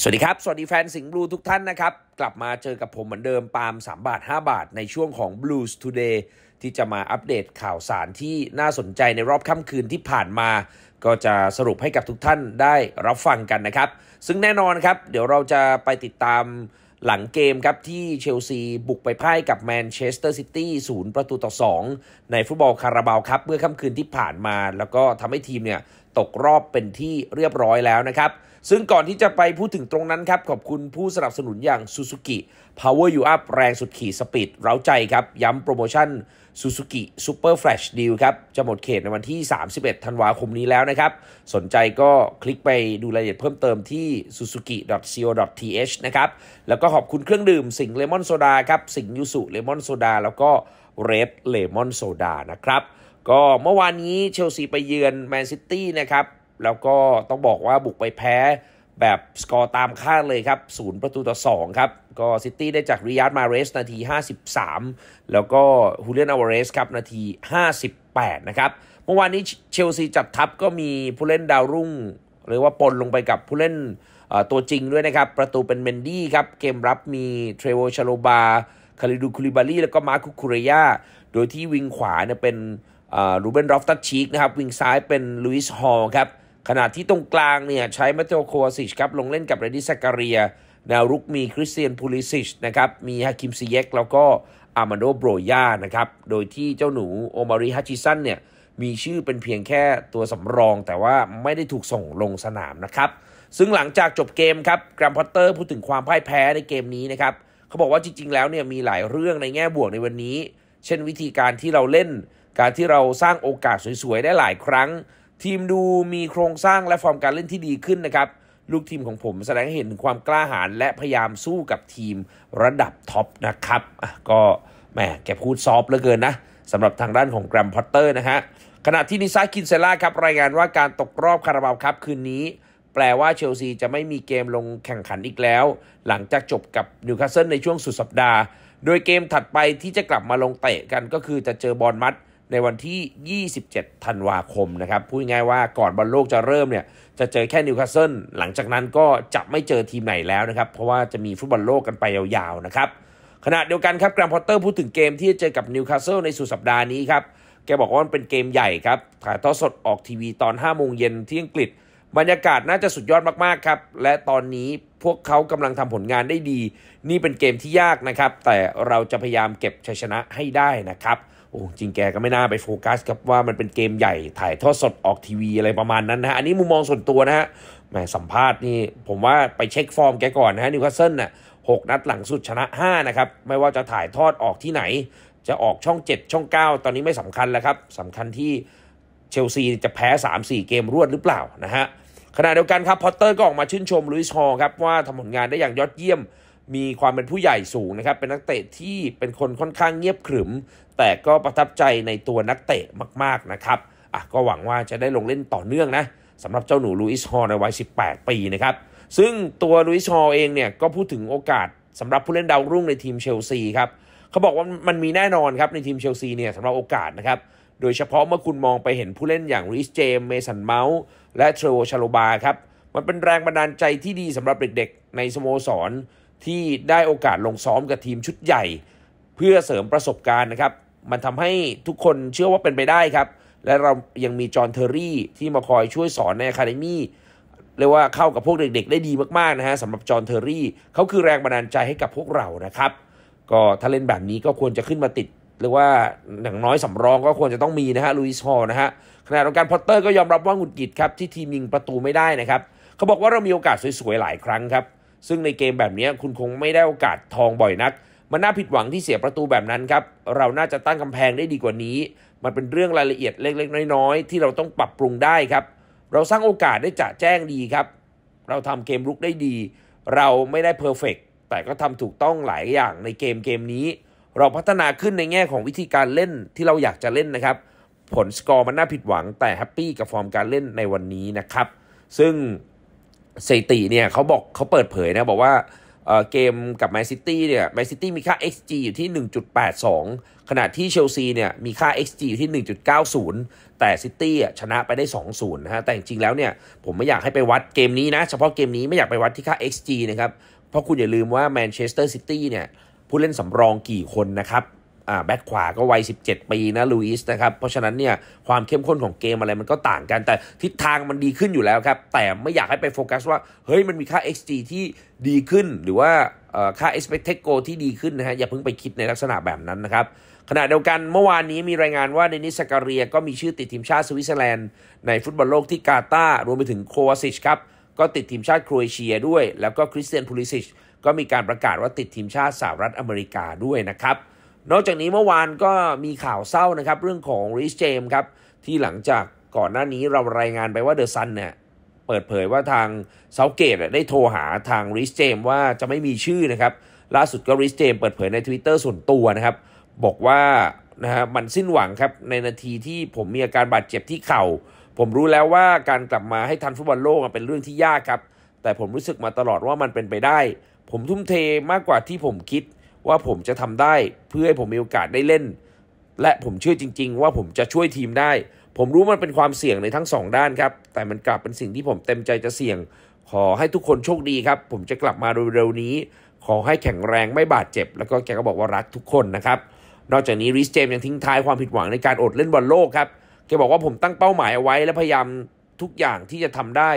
สวัสดีครับ สวัสดีแฟนสิงห์บลูทุกท่านนะครับ กลับมาเจอกับผมเหมือนเดิม ปาล์ม3 บาท 5 บาทในช่วงของ Blues Today ที่จะมาอัปเดตข่าวสารที่น่าสนใจในรอบค่ำคืนที่ผ่านมา ก็จะสรุปให้กับทุกท่านได้รับฟังกันนะครับ ซึ่งแน่นอนครับ เดี๋ยวเราจะไปติดตามหลังเกมครับที่เชลซีบุกไปพ่ายกับแมนเชสเตอร์ซิตี้ศูนย์ประตูต่อ2ในฟุตบอลคาราบาวครับเมื่อค่ำคืนที่ผ่านมา แล้วก็ทำให้ทีมเนี่ยตกรอบเป็นที่เรียบร้อยแล้วนะครับ ซึ่งก่อนที่จะไปพูดถึงตรงนั้นครับ ขอบคุณผู้สนับสนุนอย่าง Suzuki Power You Up แรงสุดขีดสปีดเร้าใจครับย้ำโปรโมชั่น Suzuki Super Flash Deal ครับ จะหมดเขตในวันที่ 31ธันวาคมนี้แล้วนะครับ สนใจก็คลิกไปดูรายละเอียดเพิ่มเติมที่ suzuki.co.th นะครับ แล้วก็ขอบคุณเครื่องดื่มสิงเลมอนโซดาครับ สิงยูสุเลมอนโซดาแล้วก็เรดเลมอนโซดานะครับ ก็เมื่อวานนี้เชลซีไปเยือนแมนซิตี้นะครับ แล้วก็ต้องบอกว่าบุกไปแพ้แบบสกอร์ตามคาดเลยครับ ศูนย์ประตูต่อ 2 ครับ ก็ซิตี้ได้จากริยาดมาเรส นาที 53 แล้วก็ฮูเลียน อวเรสครับนาที 58 นะครับ เมื่อวานนี้เชลซีจัดทัพก็มีผู้เล่นดาวรุ่งหรือว่าปนลงไปกับผู้เล่นตัวจริงด้วยนะครับ ประตูเป็นเมนดี้ครับ เกมรับมีเทรโวชาโลบา คาริดูคูริบารีแล้วก็มาคุคุเรยา โดยที่วิงขวาเนี่ยเป็นรูเบน รอฟตัชชีกนะครับ วิงซ้ายเป็นลุยส์ ฮอลครับขณะที่ตรงกลางเนี่ยใช้มาเตโอโควาซิชครับลงเล่นกับเรดิสกาเรียแนวรุกมีคริสเตียนพูลิซิชนะครับมีฮาคิมซิเยกแล้วก็อามาโดโบรย่านะครับโดยที่เจ้าหนูโอมาริฮัชิซันเนี่ยมีชื่อเป็นเพียงแค่ตัวสำรอง แต่ว่าไม่ได้ถูกส่งลงสนามนะครับ ซึ่งหลังจากจบเกมครับกรมพอตเตอร์พูดถึงความพ่ายแพ้ในเกมนี้นะครับเขาบอกว่าจริงๆแล้วเนี่ยมีหลายเรื่องในแง่บวกในวันนี้ เช่นวิธีการที่เราเล่น การที่เราสร้างโอกาสสวยๆได้หลายครั้งทีมดูมีโครงสร้างและฟอร์มการเล่นที่ดีขึ้นนะครับ ลูกทีมของผมแสดงให้เห็นถึงความกล้าหาญและพยายามสู้กับทีมระดับท็อปนะครับก็แหมแกพูดซอฟเหลือเกินนะ สำหรับทางด้านของแกรมพอตเตอร์นะฮะ ขณะที่นิซาคินเซล่าครับรายงานว่าการตกรอบคาราบาวครับคืนนี้ แปลว่าเชลซีจะไม่มีเกมลงแข่งขันอีกแล้ว หลังจากจบกับนิวคาสเซิลในช่วงสุดสัปดาห์ โดยเกมถัดไปที่จะกลับมาลงเตะกันก็คือจะเจอบอลมัดในวันที่ 27 ธันวาคม นะครับ พูดง่ายว่าก่อนบอลโลกจะเริ่มเนี่ยจะเจอแค่นิวคาสเซิล หลังจากนั้นก็จะไม่เจอทีมไหนแล้วนะครับ เพราะว่าจะมีฟุตบอลโลกกันไปยาวๆนะครับ ขณะเดียวกันครับแกรมพอตเตอร์พูดถึงเกมที่จะเจอกับนิวคาสเซิลในสุดสัปดาห์นี้ครับ แกบอกว่ามันเป็นเกมใหญ่ครับ ถ่ายทอดสดออกทีวีตอน5โมงเย็นที่อังกฤษบรรยากาศน่าจะสุดยอดมากๆครับ และตอนนี้พวกเขากำลังทำผลงานได้ดี นี่เป็นเกมที่ยากนะครับ แต่เราจะพยายามเก็บชัยชนะให้ได้นะครับโอ้จริงแกก็ไม่น่าไปโฟกัสครับว่ามันเป็นเกมใหญ่ถ่ายทอดสดออกทีวีอะไรประมาณนั้นนะอันนี้มุมมองส่วนตัวนะฮะแหมสัมภาษณ์นี่ผมว่าไปเช็คฟอร์มแกก่อนนะฮะนิวคาสเซิลน่ะหกนัดหลังสุดชนะ5นะครับ ไม่ว่าจะถ่ายทอดออกที่ไหน จะออกช่อง 7 ช่อง 9 ตอนนี้ไม่สำคัญแล้วครับสำคัญที่เชลซีจะแพ้ 3-4 เกมรวดหรือเปล่านะฮะขณะเดียวกันครับพอตเตอร์ก็ออกมาชื่นชมลุยส์ฮอครับว่าทำผลงานได้อย่างยอดเยี่ยมมีความเป็นผู้ใหญ่สูงนะครับ เป็นนักเตะที่เป็นคนค่อนข้างเงียบขรึม แต่ก็ประทับใจในตัวนักเตะมากๆนะครับ อ่ะก็หวังว่าจะได้ลงเล่นต่อเนื่องนะสำหรับเจ้าหนูลูอิสฮอในวัย18 ปีนะครับ ซึ่งตัวลูอิสฮอเองเนี่ย ก็พูดถึงโอกาสสำหรับผู้เล่นดาวรุ่งในทีมเชลซีครับ เขาบอกว่ามันมีแน่นอนครับในทีมเชลซีเนี่ยสำหรับโอกาสนะครับ โดยเฉพาะเมื่อคุณมองไปเห็นผู้เล่นอย่างลุิสเจมเมสันเมาส์และเทรโวชาโลบาครับ มันเป็นแรงบันดาลใจที่ดีสำหรับเด็กๆ ในสโมสรที่ได้โอกาสลงซ้อมกับทีมชุดใหญ่ เพื่อเสริมประสบการณ์นะครับ มันทำให้ทุกคนเชื่อว่าเป็นไปได้ครับ และเรายังมีจอห์นเทอร์รี่ ที่มาคอยช่วยสอนในอะคาเดมี่เรียกว่าเข้ากับพวกเด็กๆได้ดีมากๆนะฮะสำหรับจอห์นเทอร์รี่เขาคือแรงบันดาลใจให้กับพวกเรานะครับ ก็ถ้าเล่นแบบนี้ก็ควรจะขึ้นมาติดเรียกว่าอย่างน้อยสำรองก็ควรจะต้องมีนะฮะลุยส์ฮอลนะฮะขณะเดียวกันพอตเตอร์ก็ยอมรับว่าหงุดหงิดครับที่ทีมยิงประตูไม่ได้นะครับเขาบอกว่าเรามีโอกาสสวยๆหลายครั้งครับซึ่งในเกมแบบนี้คุณคงไม่ได้โอกาสทองบ่อยนัก มันน่าผิดหวังที่เสียประตูแบบนั้นครับเราน่าจะตั้งกำแพงได้ดีกว่านี้ มันเป็นเรื่องรายละเอียดเล็กๆน้อยๆที่เราต้องปรับปรุงได้ครับ เราสร้างโอกาสได้จะแจ้งดีครับ เราทำเกมลุกได้ดี เราไม่ได้เพอร์เฟกแต่ก็ทำถูกต้องหลายอย่างในเกมเกมนี้ เราพัฒนาขึ้นในแง่ของวิธีการเล่นที่เราอยากจะเล่นนะครับ ผลสกอร์มันน่าผิดหวังแต่แฮปปี้กับฟอร์มการเล่นในวันนี้นะครับ ซึ่งสถิติเนี่ยเขาบอกเขาเปิดเผยนะบอกว่าเกมกับแมนซิตี้เนี่ยแมนซิตี้มีค่า xg อยู่ที่ 1.82 ขณะที่เชลซีเนี่ยมีค่า xg อยู่ที่ 1.90 แต่ซิตี้ชนะไปได้ 2-0นะฮะแต่จริงแล้วเนี่ยผมไม่อยากให้ไปวัดเกมนี้นะ เฉพาะเกมนี้ไม่อยากไปวัดที่ค่า xg นะครับเพราะคุณอย่าลืมว่าแมนเชสเตอร์ซิตี้เนี่ยผู้เล่นสำรองกี่คนนะครับแบ็คขวาก็วัย 17 ปีนะลูอิสนะครับ เพราะฉะนั้นเนี่ยความเข้มข้นของเกมอะไรมันก็ต่างกันแต่ทิศทางมันดีขึ้นอยู่แล้วครับ แต่ไม่อยากให้ไปโฟกัสว่า เฮ้ยมันมีค่า XG ที่ดีขึ้นหรือว่าค่า expected goal ที่ดีขึ้นนะฮะอย่าเพิ่งไปคิดในลักษณะแบบนั้นนะครับขณะเดียวกันเมื่อวานนี้มีรายงานว่าเดนิสกาเรียก็มีชื่อติดทีมชาติสวิตเซอร์แลนด์ในฟุตบอลโลกที่กาตาร์รวมไปถึงโควาซิชครับก็ติดทีมชาติโครเอเชียด้วยแล้วก็คริสเตียนพูลิซิชก็มีการประกาศว่าติดทีมชาติสหรัฐอเมริกาด้วยนะครับนอกจากนี้เมื่อวานก็มีข่าวเศร้านะครับเรื่องของริชเจมครับ ที่หลังจากก่อนหน้านี้เรารายงานไปว่าเดอะซันเนี่ยเปิดเผยว่าทางเซาเกตได้โทรหาทางริชเจมว่าจะไม่มีชื่อนะครับล่าสุดก็ริชเจมเปิดเผยใน Twitter ส่วนตัวนะครับ บอกว่านะฮะมันสิ้นหวังครับ ในนาทีที่ผมมีอาการบาดเจ็บที่เข่า ผมรู้แล้วว่าการกลับมาให้ทันฟุตบอลโลกเป็นเรื่องที่ยากครับแต่ผมรู้สึกมาตลอดว่ามันเป็นไปได้ ผมทุ่มเทมากกว่าที่ผมคิดว่าผมจะทำได้เพื่อให้ผมมีโอกาสได้เล่น และผมเชื่อจริงๆว่าผมจะช่วยทีมได้ ผมรู้มันเป็นความเสี่ยงในทั้ง 2 ด้านครับแต่มันกลับเป็นสิ่งที่ผมเต็มใจจะเสี่ยง ขอให้ทุกคนโชคดีครับ ผมจะกลับมาเร็วๆนี้ ขอให้แข็งแรงไม่บาดเจ็บแล้วก็แกก็บอกว่ารักทุกคนนะครับนอกจากนี้ริสเจมยังทิ้งท้ายความผิดหวังในการอดเล่นบอลโลกครับแกบอกว่าผมตั้งเป้าหมายเอาไว้ และพยายามทุกอย่างที่จะทำได้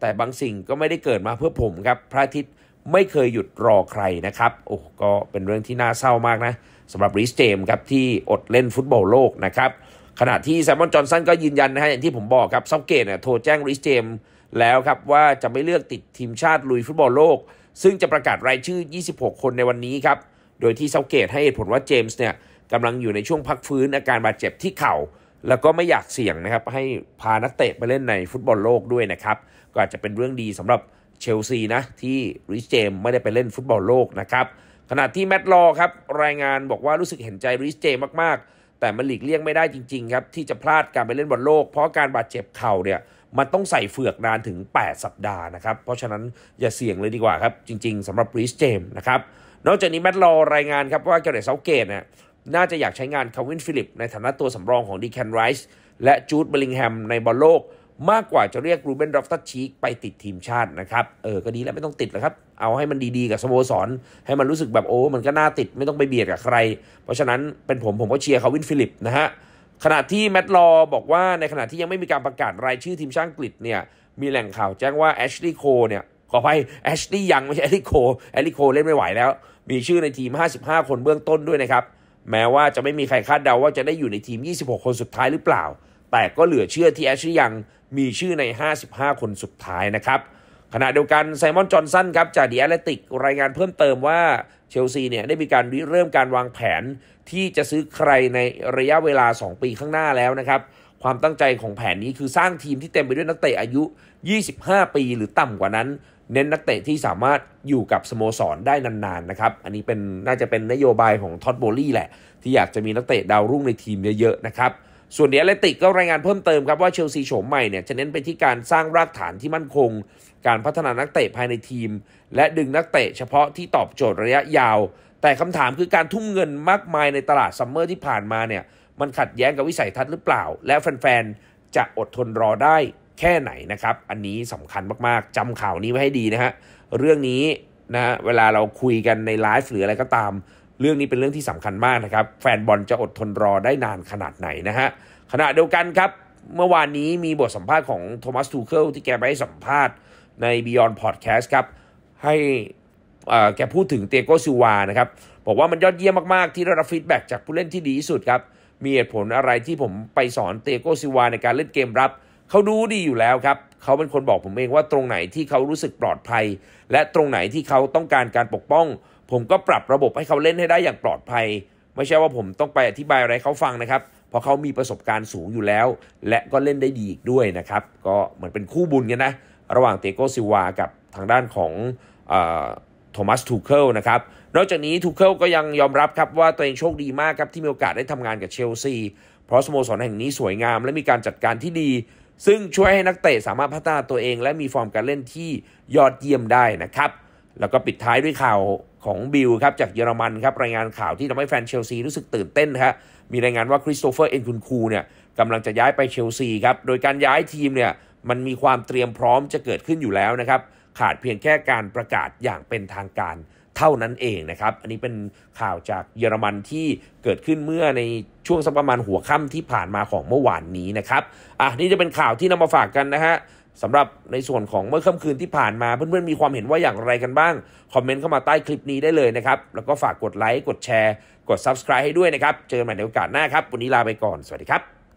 แต่บางสิ่งก็ไม่ได้เกิดมาเพื่อผมครับพระอาทิตย์ไม่เคยหยุดรอใครนะครับ โอ้ก็เป็นเรื่องที่น่าเศร้ามากนะสำหรับริสเจมครับที่อดเล่นฟุตบอลโลกนะครับขณะที่แซมมอนจอ์นสันก็ยืนยันนะฮะอย่างที่ผมบอกครับเซาเกตเนี่ยโทรแจ้งริสเจมแล้วครับว่าจะไม่เลือกติดทีมชาติลุยฟุตบอลโลกซึ่งจะประกาศรายชื่อ 26 คนในวันนี้ครับโดยที่เซาเกตให้เหตุผลว่าเจมส์เนี่ยกำลังอยู่ในช่วงพักฟื้นอาการบาดเจ็บที่เข่า แล้วก็ไม่อยากเสี่ยงนะครับให้พานักเตะไปเล่นในฟุตบอลโลกด้วยนะครับก็อาจจะเป็นเรื่องดีสำหรับเชลซีนะที่ริชเจมไม่ได้ไปเล่นฟุตบอลโลกนะครับขณะที่แมตต์ลอครับรายงานบอกว่ารู้สึกเห็นใจริชเจมมากๆ แต่มันหลีกเลี่ยงไม่ได้จริงๆครับที่จะพลาดการไปเล่นบอลโลกเพราะการบาดเจ็บเข่าเนี่ยมันต้องใส่เฟือกนานถึง 8 สัปดาห์นะครับเพราะฉะนั้นอย่าเสี่ยงเลยดีกว่าครับจริง ๆสำหรับริชเจมนะครับนอกจากนี้แมตต์ลอรายงานครับว่าเกเรตเซาเกตเนี่ยน่าจะอยากใช้งานคาวินฟิลิปในฐานะตัวสำรองของดีแคนไรส์และจูดเบลลิงแฮมในบอลโลกมากกว่าจะเรียกรูเบนรอฟตัชชีกไปติดทีมชาตินะครับ เออ ก็ดีแล้วไม่ต้องติดแล้วครับเอาให้มันดีๆกับสโมสรให้มันรู้สึกแบบโอ้มันก็น่าติดไม่ต้องไปเบียดกับใคร เพราะฉะนั้นเป็นผมผมก็เชียร์เขาวินฟิลิปนะฮะขณะที่แมตลอบอกว่าในขณะที่ยังไม่มีการประกาศรายชื่อทีมชาติอังกฤษเนี่ยมีแหล่งข่าวแจ้งว่าแอชลีย์โคเนี่ยขอไปแอชลีย์ยังไม่ใช่แอชลีย์โคแอชลีย์โคเล่นไม่ไหวแล้ว มีชื่อในทีม 55 คนเบื้องต้นด้วยนะครับแม้ว่าจะไม่มีใครคาดเดาว่าจะได้อยู่ในทีม 26 คนสุดท้ายหรือเปล่าแต่ก็เหลือเชื่อที่แอชลียังมีชื่อใน 55 คนสุดท้ายนะครับ ขณะเดียวกันไซมอนจอห์นสันครับ จากดีแอตเลติกรายงานเพิ่มเติมว่า เชลซีเนี่ยได้มีการิเริ่มการวางแผนที่จะซื้อใครในระยะเวลา 2 ปีข้างหน้าแล้วนะครับ ความตั้งใจของแผนนี้คือสร้างทีมที่เต็มไปด้วยนักเตะอายุ 25 ปีหรือต่ำกว่านั้น เน้นนักเตะที่สามารถอยู่กับสโมสรได้นานๆนะครับอันนี้เป็นน่าจะเป็นนโยบายของท็อตโบลี่แหละ ที่อยากจะมีนักเตะดาวรุ่งในทีมเยอะๆนะครับส่วนเดียเลติกก็รายงานเพิ่มเติมครับว่าเชลซีโฉมใหม่เนี่ยจะเน้นไปที่การสร้างรากฐานที่มั่นคง การพัฒนานักเตะภายในทีม และดึงนักเตะเฉพาะที่ตอบโจทย์ระยะยาว แต่คำถามคือการทุ่มเงินมากมายในตลาดซัมเมอร์ที่ผ่านมาเนี่ยมันขัดแย้งกับวิสัยทัศน์หรือเปล่า และแฟน ๆ จะอดทนรอได้แค่ไหนนะครับ อันนี้สำคัญมากๆ จำข่าวนี้ไว้ให้ดีนะฮะเรื่องนี้นะเวลาเราคุยกันในไลฟ์หรืออะไรก็ตามเรื่องนี้เป็นเรื่องที่สำคัญมากนะครับ แฟนบอลจะอดทนรอได้นานขนาดไหนนะฮะขณะเดียวกันครับเมื่อวานนี้มีบทสัมภาษณ์ของโทมัสทูเคิลที่แกไปให้สัมภาษณ์ใน Beyond Podcast ครับ ให้แกพูดถึงเตโกซูวานะครับบอกว่ามันยอดเยี่ยมมากๆที่ได้รับฟีดแบ็จากผู้เล่นที่ดีที่สุดครับ มีเหตุผลอะไรที่ผมไปสอนเตโกซิวาในการเล่นเกมรับ เขารู้ดีอยู่แล้วครับเขาเป็นคนบอกผมเองว่าตรงไหนที่เขารู้สึกปลอดภัย และตรงไหนที่เขาต้องการการปกป้องผมก็ปรับระบบให้เขาเล่นให้ได้อย่างปลอดภัย ไม่ใช่ว่าผมต้องไปอธิบายอะไรเขาฟังนะครับ เพราะเขามีประสบการณ์สูงอยู่แล้ว และก็เล่นได้ดีอีกด้วยนะครับ ก็เหมือนเป็นคู่บุญกันนะ ระหว่างเตโกซิวากับทางด้านของโทมัส ทูเคิลนะครับนอกจากนี้ทูเคิลก็ยังยอมรับครับว่าตัวเองโชคดีมากครับ ที่มีโอกาสได้ทำงานกับเชลซี เพราะสโมสรแห่งนี้สวยงาม และมีการจัดการที่ดี ซึ่งช่วยให้นักเตะสามารถพัฒนาตัวเอง และมีฟอร์มการเล่นที่ยอดเยี่ยมได้นะครับ แล้วก็ปิดท้ายด้วยข่าวของบิลครับจากเยอรมันครับรายงานข่าวที่ทำให้แฟนเชลซีรู้สึกตื่นเต้นครับมีรายงานว่าคริสโตเฟอร์เอ็นคุนคูเนี่ยกำลังจะย้ายไปเชลซีครับโดยการย้ายทีมเนี่ยมันมีความเตรียมพร้อมจะเกิดขึ้นอยู่แล้วนะครับขาดเพียงแค่การประกาศอย่างเป็นทางการเท่านั้นเองนะครับอันนี้เป็นข่าวจากเยอรมันที่เกิดขึ้นเมื่อในช่วงสักประมาณหัวค่ำที่ผ่านมาของเมื่อวานนี้นะครับอ่ะนี่จะเป็นข่าวที่นำมาฝากกันนะฮะสำหรับในส่วนของเมื่อค่ำคืนที่ผ่านมา เพื่อนๆมีความเห็นว่าอย่างไรกันบ้าง คอมเมนต์เข้ามาใต้คลิปนี้ได้เลยนะครับ แล้วก็ฝากกดไลค์ กดแชร์ กด subscribe ให้ด้วยนะครับ เจอกันใหม่ในโอกาสหน้าครับวันนี้ลาไปก่อนสวัสดีครับ